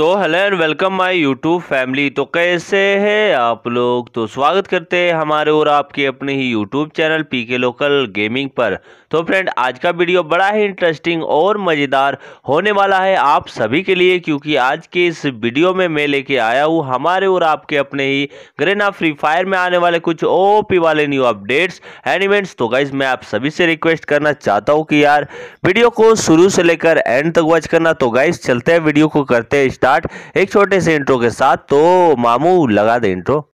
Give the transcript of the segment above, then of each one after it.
तो hello and welcome my YouTube family तो कैसे हैं आप लोग तो स्वागत करते हैं हमारे और आपके अपने ही YouTube channel P K local gaming पर तो फ्रेंड आज का वीडियो बड़ा ही इंटरेस्टिंग और मज़ेदार होने वाला है आप सभी के लिए क्योंकि आज के इस वीडियो में मैं लेके आया हूँ हमारे और आपके अपने ही ग्रेना फ्री फायर में आने वाले कुछ ओ वाले न्यू अपडेट्स एंड इवेंट्स तो गाइज मैं आप सभी से रिक्वेस्ट करना चाहता हूँ कि यार वीडियो को शुरू से लेकर एंड तक वॉच करना तो गाइज चलते हैं वीडियो को करते हैं स्टार्ट एक छोटे से इंट्रो के साथ तो मामू लगा दे intro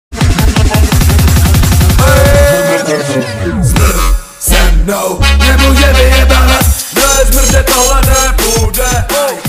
Sen no, nie będziemy jebana Bez mrze to na pójdę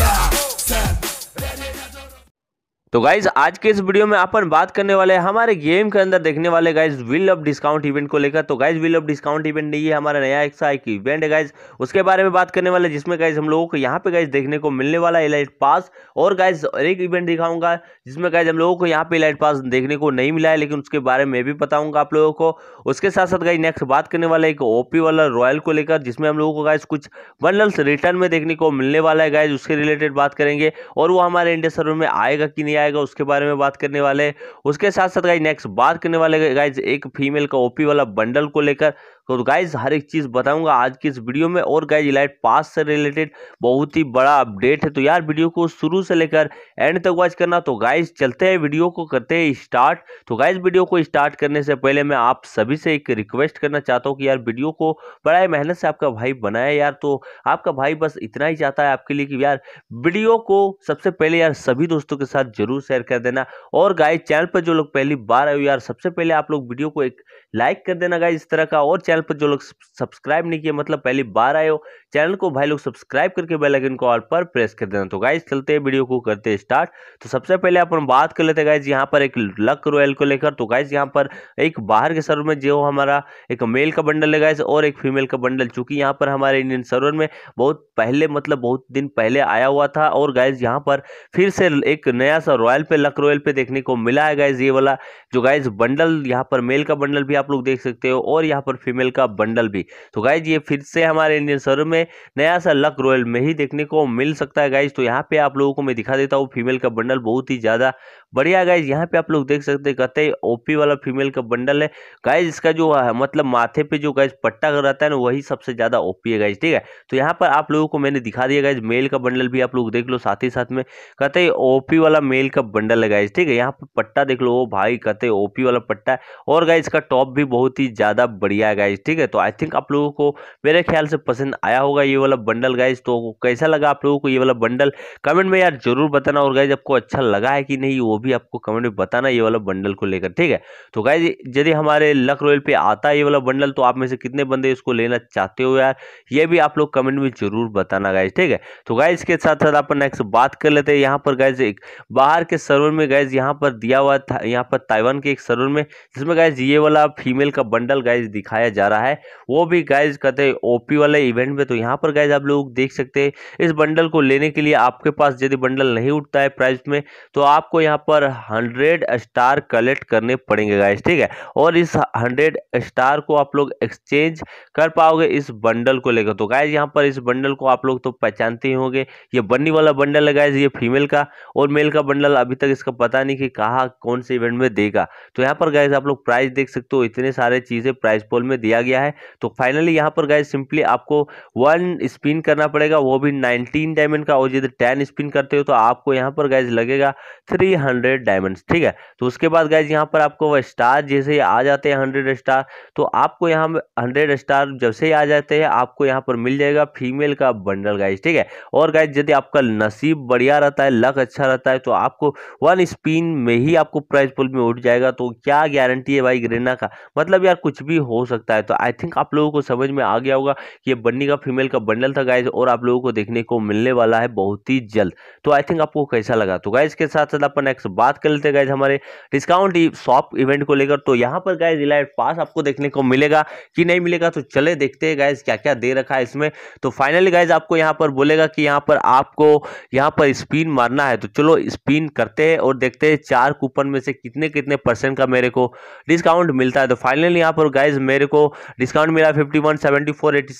तो गाइज आज के इस वीडियो में अपन बात करने वाले हैं हमारे गेम के अंदर देखने वाले guys wheel of discount event को लेकर तो guys wheel of discount event नहीं है हमारा नया एक सा एक इवेंट है गाइज उसके बारे में बात करने वाले जिसमें गाइज हम लोगों को यहाँ पे गाइज देखने को मिलने वाला है इलाइट पास और गाइज एक इवेंट दिखाऊंगा जिसमें गाइज हम लोगों को यहाँ पे इलाइट पास देखने को नहीं मिला है लेकिन उसके बारे में भी बताऊंगा आप लोगों को उसके साथ साथ गाइज नेक्स्ट बात करने वाला एक ओपी वाला रॉयल को लेकर जिसमें हम लोगों को गाइज कुछ बंडल्स रिटर्न में देखने को मिलने वाला है गाइज उसके रिलेटेड बात करेंगे और वो हमारे इंडिया सर्वर में आएगा कि नहीं आएगा उसके बारे में बात करने वाले हैं उसके साथ साथ गाइज नेक्स्ट बात करने वाले गाइज एक फीमेल का ओपी वाला बंडल को लेकर तो गाइज हर एक चीज़ बताऊंगा आज की इस वीडियो में और गाइज इलाइट पास से रिलेटेड बहुत ही बड़ा अपडेट है तो यार वीडियो को शुरू से लेकर एंड तक वॉच करना तो गाइज चलते हैं वीडियो को करते हैं स्टार्ट तो गाइज वीडियो को स्टार्ट करने से पहले मैं आप सभी से एक रिक्वेस्ट करना चाहता हूँ कि यार वीडियो को बड़ा मेहनत से आपका भाई बनाया यार तो आपका भाई बस इतना ही चाहता है आपके लिए कि यार वीडियो को सबसे पहले यार सभी दोस्तों के साथ जरूर शेयर कर देना और गाइज चैनल पर जो लोग पहली बार आए यार सबसे पहले आप लोग वीडियो को एक लाइक कर देना गाइज इस तरह का और चैनल चैनल पर जो लोग सब्सक्राइब नहीं किए मतलब पहली बार आए हो चैनल को भाई लोग सब्सक्राइब करके बेल आइकन को ऑल पर प्रेस कर देना तो गाइज चलते हैं वीडियो को करते हैं स्टार्ट तो सबसे पहले अपन बात कर लेते हैं गाइज यहाँ पर एक लक रॉयल को लेकर तो गाइज यहाँ पर एक बाहर के सर्वर में जो हमारा एक मेल का बंडल है गाइज और एक फीमेल का बंडल चूंकि यहाँ पर हमारे इंडियन सर्वर में बहुत पहले मतलब बहुत दिन पहले आया हुआ था और गाइज यहाँ पर फिर से एक नया सा रॉयल पे लक रॉयल पे देखने को मिला है गाइज ये वाला जो गाइज बंडल यहाँ पर मेल का बंडल भी आप लोग देख सकते हो और यहाँ पर फीमेल का बंडल भी तो गाइज ये फिर से हमारे इंडियन सर्वर में में नया सा लक रॉयल में ही देखने को मिल सकता है गाइज तो यहाँ पे आप लोगों को मैं दिखा देता हूँ फीमेल का बंडल बहुत ही ज़्यादा बढ़िया गाइज यहाँ पे आप लोग देख सकते हैं कतई ओपी वाला फीमेल का बंडल है गाइज इसका जो है मतलब माथे पे जो गाइज पट्टा कर रहता है ना वही सबसे ज़्यादा ओपी है गाइज ठीक है तो यहाँ पर आप लोगों को मैंने दिखा दिया गाइज मेल का बंडल भी आप लोग देख लो साथ ही साथ में कतई ओपी वाला मेल का बंडल है गाइज ठीक है यहाँ पर पट्टा देख लो ओ भाई कतई ओपी वाला पट्टा है और गाइज इसका टॉप भी बहुत ही ज़्यादा बढ़िया है गाइज ठीक है तो आई थिंक आप लोगों को मेरे ख्याल से पसंद आया होगा ये वाला बंडल गाइज तो कैसा लगा आप लोगों को ये वाला बंडल कमेंट में यार जरूर बताना और गाइज आपको अच्छा लगा है कि नहीं वो भी आपको कमेंट में बताना ये वाला बंडल को लेकर ठीक है तो गाय यदि हमारे लक रॉयल पे आता है ये वाला बंडल तो आप में से कितने बंदे इसको लेना चाहते हो यार ये भी आप लोग कमेंट में जरूर बताना गाइज ठीक है तो गाइज के साथ साथ अपन नेक्स्ट बात कर लेते हैं यहाँ पर गाइज एक बाहर के सर्वर में गाइज यहाँ पर दिया हुआ था यहाँ पर ताइवान के एक सर्वर में जिसमें गाइज ये वाला फीमेल का बंडल गाइज दिखाया जा रहा है वो भी गाइज कहते हैं ओपी वाले इवेंट में तो यहाँ पर गाइज आप लोग देख सकते हैं इस बंडल को लेने के लिए आपके पास यदि बंडल नहीं उठता है प्राइस में तो आपको यहाँ पर हंड्रेड स्टार कलेक्ट करने पड़ेंगे गाइस ठीक है और इस हंड्रेड स्टार को आप लोग एक्सचेंज कर पाओगे इस बंडल को लेकर तो गाइस यहाँ पर इस बंडल को आप लोग तो पहचानते ही होंगे ये बन्नी वाला बंडल है गाइस ये फीमेल का और मेल का बंडल अभी तक इसका पता नहीं कि कहाँ कौन से इवेंट में देगा तो यहाँ पर गाइज आप लोग प्राइस देख सकते हो इतने सारे चीज़ें प्राइस पोल में दिया गया है तो फाइनली यहाँ पर गाइज सिंपली आपको वन स्पिन करना पड़ेगा वो भी नाइनटीन डायमंड का और यदि टेन स्पिन करते हो तो आपको यहाँ पर गाइज लगेगा थ्री हंड्रेड डायमंड्स ठीक है तो उसके बाद गाइज यहाँ पर आपको वह स्टार जैसे ही आ जाते हैं हंड्रेड स्टार तो आपको यहाँ हंड्रेड स्टार जब से ही आ जाते हैं आपको यहाँ पर मिल जाएगा फीमेल का बंडल गाइज ठीक है और गाइज यदि आपका नसीब बढ़िया रहता है लक अच्छा रहता है तो आपको वन स्पिन में ही आपको प्राइज पुल में उठ जाएगा तो क्या गारंटी है भाई ग्रेना का मतलब यार कुछ भी हो सकता है तो आई थिंक आप लोगों को समझ में आ गया होगा कि ये बन्नी का फीमेल का बंडल था गाइज और आप लोगों को देखने को मिलने वाला है बहुत ही जल्द तो आई थिंक आपको कैसा लगा तो गाइज के साथ साथ अपन एक्स तो बात कर लेते गाइज हमारे डिस्काउंट शॉप इवेंट को लेकर तो यहाँ पर गाइज इलाइट पास आपको देखने को मिलेगा कि नहीं मिलेगा तो चले देखते हैं गाइज क्या क्या दे रखा है इसमें तो फाइनली गाइज आपको यहाँ पर बोलेगा कि यहाँ पर आपको यहाँ पर स्पिन मारना है तो चलो स्पिन करते हैं और देखते हैं चार कूपन में से कितने कितने परसेंट का मेरे को डिस्काउंट मिलता है तो फाइनली यहाँ पर गाइज मेरे को डिस्काउंट मिला fifty one seventy four eighty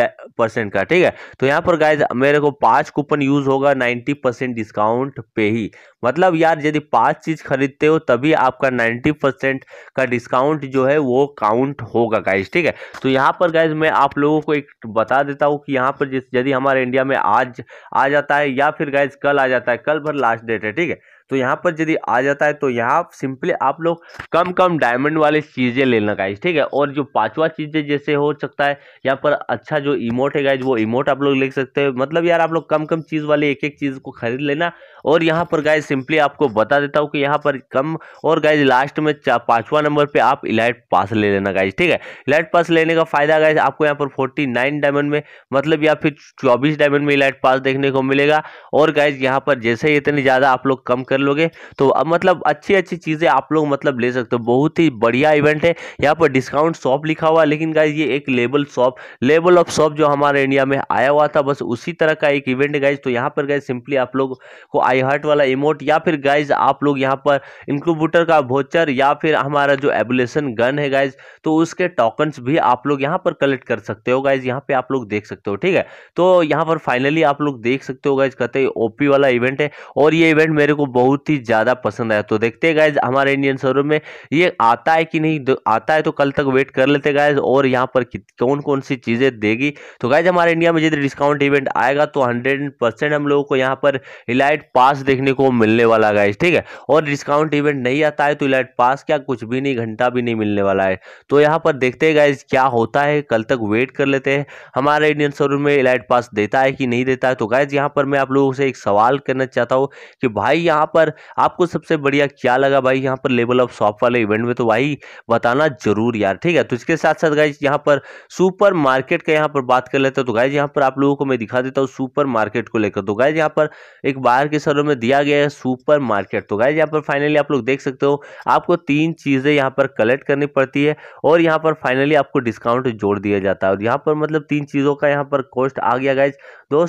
का ठीक है तो यहाँ पर गाइज मेरे को पाँच कूपन यूज़ होगा नाइन्टी डिस्काउंट पे ही मतलब यार यदि पाँच चीज़ खरीदते हो तभी आपका नाइन्टी परसेंट का डिस्काउंट जो है वो काउंट होगा गाइज ठीक है तो यहाँ पर गाइज मैं आप लोगों को एक बता देता हूँ कि यहाँ पर यदि हमारे इंडिया में आज आ जाता है या फिर गाइज कल आ जाता है कल पर लास्ट डेट है ठीक है तो यहाँ पर यदि आ जाता है तो यहाँ सिंपली आप लोग कम कम डायमंड वाले चीज़ें लेना गाइज ठीक है और जो पाँचवा चीज़ें जैसे हो सकता है यहाँ पर अच्छा जो इमोट है गाइज वो इमोट आप लोग ले सकते हैं मतलब यार आप लोग कम कम चीज़ वाले एक एक चीज़ को खरीद लेना और यहाँ पर गाइज सिंपली आपको बता देता हूँ कि यहाँ पर कम और गाइज लास्ट में पाँचवा नंबर पर आप इलाइट पास ले लेना गाइज ठीक है इलाइट पास लेने का फ़ायदा गाइज आपको यहाँ पर फोर्टी नाइन डायमंड में मतलब या फिर चौबीस डायमंड में इलाइट पास देखने को मिलेगा और गाइज यहाँ पर जैसे ही इतनी ज़्यादा आप लोग कम कर कर लोगे तो अब मतलब अच्छी अच्छी चीज़ें आप लोग मतलब ले सकते हो बहुत ही बढ़िया इवेंट है यहाँ पर डिस्काउंट शॉप लिखा हुआ है लेकिन गाइज ये एक label shop label of shop जो हमारे इंडिया में आया हुआ था बस उसी तरह का एक इवेंट है गाइज तो यहाँ पर गाइज सिंपली आप लोग को आई हार्ट वाला इमोट या फिर गाइज आप लोग यहाँ पर इंक्रूबूटर का भोचर या फिर हमारा जो एबुलेशन गन है गाइज तो उसके टोकन्स भी आप लोग यहाँ पर कलेक्ट कर सकते हो गाइज यहाँ पर आप लोग देख सकते हो ठीक है तो यहाँ पर फाइनली आप लोग देख सकते हो गाइज कहते ओपी वाला इवेंट है और ये इवेंट मेरे को बहुत बहुत ही ज़्यादा पसंद आया तो देखते हैं गाइज हमारे इंडियन शोरूम में ये आता है कि नहीं आता है तो कल तक वेट कर लेते गाइज और यहाँ पर कौन कौन सी चीज़ें देगी तो गाइज हमारे इंडिया में यदि डिस्काउंट इवेंट आएगा तो हंड्रेड परसेंट हम लोगों को यहाँ पर इलाइट पास देखने को मिलने वाला गाइज ठीक है और डिस्काउंट इवेंट नहीं आता है तो इलाइट पास क्या कुछ भी नहीं घंटा भी नहीं मिलने वाला है तो यहाँ पर देखते हैं गाइज क्या होता है कल तक वेट कर लेते हैं हमारे इंडियन शोरूम में इलाइट पास देता है कि नहीं देता है तो गाइज यहाँ पर मैं आप लोगों से एक सवाल करना चाहता हूँ कि भाई यहाँ पर पर आपको सबसे बढ़िया क्या लगा भाई यहाँ पर लेवल ऑफ शॉप वाले इवेंट में तो भाई बताना जरूर यार ठीक है तो इसके साथ साथ गाइज यहाँ पर सुपर मार्केट का यहाँ पर बात कर लेते हैं तो गाइज यहाँ पर आप लोगों को मैं दिखा देता हूँ सुपर मार्केट को लेकर तो गाइज यहाँ पर एक बाहर के शहरों में दिया गया है सुपर मार्केट तो गाइज यहाँ पर फाइनली आप लोग देख सकते हो आपको तीन चीज़ें यहाँ पर कलेक्ट करनी पड़ती है और यहाँ पर फाइनली आपको डिस्काउंट जोड़ दिया जाता है और यहाँ पर मतलब तीन चीज़ों का यहाँ पर कॉस्ट आ गया गाइज दो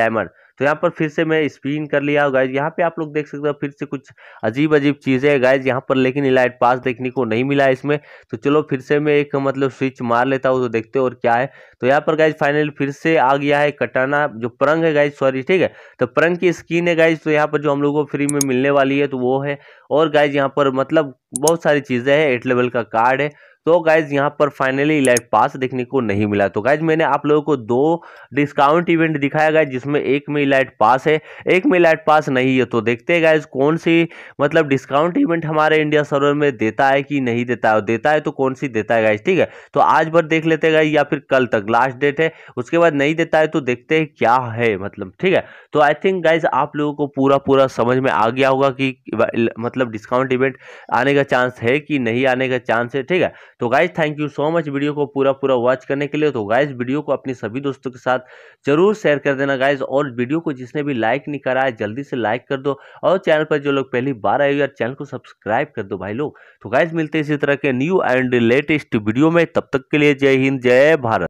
डायमंड तो यहाँ पर फिर से मैं स्पिन कर लिया गाइज यहाँ पे आप लोग देख सकते हो फिर से कुछ अजीब अजीब चीज़ें गाइज यहाँ पर लेकिन इलाइट पास देखने को नहीं मिला इसमें तो चलो फिर से मैं एक मतलब स्विच मार लेता हूँ तो देखते हो और क्या है तो यहाँ पर गाइज फाइनली फिर से आ गया है कटाना जो परंग है गाइज सॉरी ठीक है तो परंग की स्किन है गाइज तो यहाँ पर जो हम लोग को फ्री में मिलने वाली है तो वो है और गाइज यहाँ पर मतलब बहुत सारी चीज़ें हैं एट लेवल का कार्ड है तो गाइज यहाँ पर फाइनली इलाइट पास देखने को नहीं मिला तो गाइज मैंने आप लोगों को दो डिस्काउंट इवेंट दिखाया गया जिसमें एक में इलाइट पास है एक में इलाइट पास नहीं है तो देखते हैं गाइज कौन सी मतलब डिस्काउंट इवेंट हमारे इंडिया सर्वर में देता है कि नहीं देता है देता है तो कौन सी देता है गाइज ठीक है तो आज भर देख लेते हैं या फिर कल तक लास्ट डेट है उसके बाद नहीं देता है तो देखते हैं क्या है मतलब ठीक है तो आई थिंक गाइज आप लोगों को पूरा पूरा समझ में आ गया होगा कि मतलब डिस्काउंट इवेंट आने का चांस है कि नहीं आने का चांस है ठीक है तो guys thank you so much video को पूरा पूरा वॉच करने के लिए तो गाइज वीडियो को अपने सभी दोस्तों के साथ जरूर शेयर कर देना गाइज और वीडियो को जिसने भी लाइक नहीं करा है जल्दी से लाइक कर दो और चैनल पर जो लोग पहली बार आए यार चैनल को सब्सक्राइब कर दो भाई लोग तो गाइज मिलते इसी तरह के न्यू एंड लेटेस्ट वीडियो में तब तक के लिए जय हिंद जय भारत